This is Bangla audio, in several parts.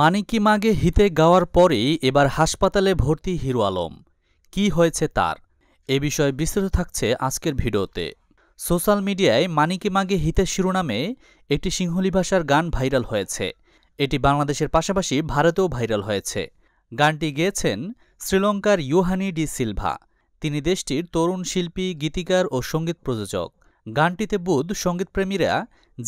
মানিকি মাগে হিতে গাওয়ার পরেই এবার হাসপাতালে ভর্তি হিরো আলম কি হয়েছে তার এ বিষয়ে বিস্তৃত থাকছে আজকের ভিডিওতে সোশ্যাল মিডিয়ায় মানিকি মাগে হিতে শিরোনামে একটি সিংহলি ভাষার গান ভাইরাল হয়েছে এটি বাংলাদেশের পাশাপাশি ভারতেও ভাইরাল হয়েছে গানটি গেয়েছেন শ্রীলঙ্কার ইউহানি ডি সিলভা তিনি দেশটির তরুণ শিল্পী গীতিকার ও সঙ্গীত প্রযোজক গানটিতে বুধ সঙ্গীতপ্রেমীরা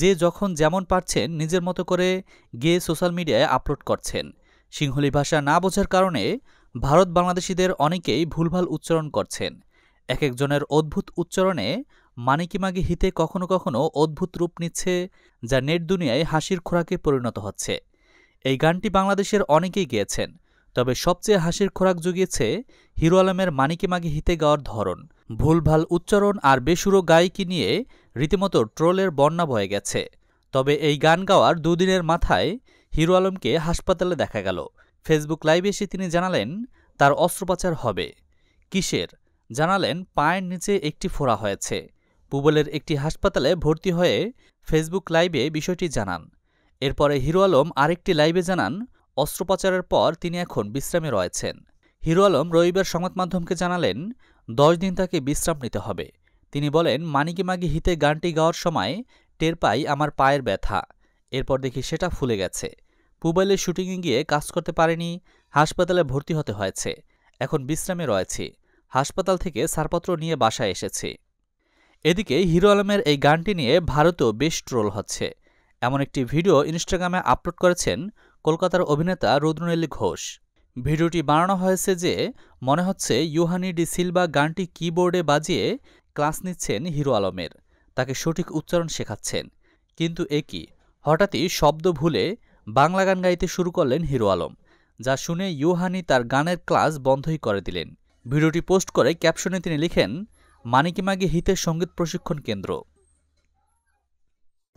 যে যখন যেমন পারছেন নিজের মতো করে গেয়ে সোশ্যাল মিডিয়ায় আপলোড করছেন সিংহলি ভাষা না বোঝার কারণে ভারত বাংলাদেশিদের অনেকেই ভুলভাল উচ্চারণ করছেন এক একজনের অদ্ভুত উচ্চারণে মানিকিমাগি হিতে কখনো কখনো অদ্ভুত রূপ নিচ্ছে যা নেট দুনিয়ায় হাসির খোরাকে পরিণত হচ্ছে এই গানটি বাংলাদেশের অনেকেই গেয়েছেন তবে সবচেয়ে হাসির খোরাক জুগিয়েছে হিরো আলমের মানিকিমাগি হিতে গাওয়ার ধরন ভুলভাল উচ্চারণ আর বেসুরো গায়িকী নিয়ে রীতিমতো ট্রোলের বন্যা বয়ে গেছে তবে এই গান গাওয়ার দুদিনের মাথায় হিরো আলমকে হাসপাতালে দেখা গেল ফেসবুক লাইভে এসে তিনি জানালেন তার অস্ত্রোপচার হবে কিসের জানালেন পায়ের নিচে একটি ফোড়া হয়েছে পুবলের একটি হাসপাতালে ভর্তি হয়ে ফেসবুক লাইভে বিষয়টি জানান এরপরে হিরো আলম আরেকটি লাইভে জানান অস্ত্রোপচারের পর তিনি এখন বিশ্রামে রয়েছেন হিরো আলম রবিবার সংবাদ মাধ্যমকে জানালেন দশ দিন তাকে বিশ্রাম নিতে হবে তিনি বলেন মানিকি মাগি হিতে গানটি গাওয়ার সময় টের পাই আমার পায়ের ব্যথা এরপর দেখি সেটা ফুলে গেছে পুবাইলে শুটিংয়ে গিয়ে কাজ করতে পারেনি হাসপাতালে ভর্তি হতে হয়েছে এখন বিশ্রামে রয়েছে হাসপাতাল থেকে ছাড়পত্র নিয়ে বাসায় এসেছে এদিকে হিরো আলমের এই গানটি নিয়ে ভারতেও বেশ ট্রোল হচ্ছে এমন একটি ভিডিও ইনস্টাগ্রামে আপলোড করেছেন কলকাতার অভিনেতা রুদ্রনীল ঘোষ ভিডিওটি বানানো হয়েছে যে মনে হচ্ছে ইউহানি ডি সিলভা গানটি কিবোর্ডে বাজিয়ে ক্লাস নিচ্ছেন হিরো আলমের তাকে সঠিক উচ্চারণ শেখাচ্ছেন কিন্তু এ কি হঠাৎই শব্দ ভুলে বাংলা গান গাইতে শুরু করলেন হিরো আলম যা শুনে ইউহানি তার গানের ক্লাস বন্ধই করে দিলেন ভিডিওটি পোস্ট করে ক্যাপশনে তিনি লিখেন মানিকিমাগি হিতের সঙ্গীত প্রশিক্ষণ কেন্দ্র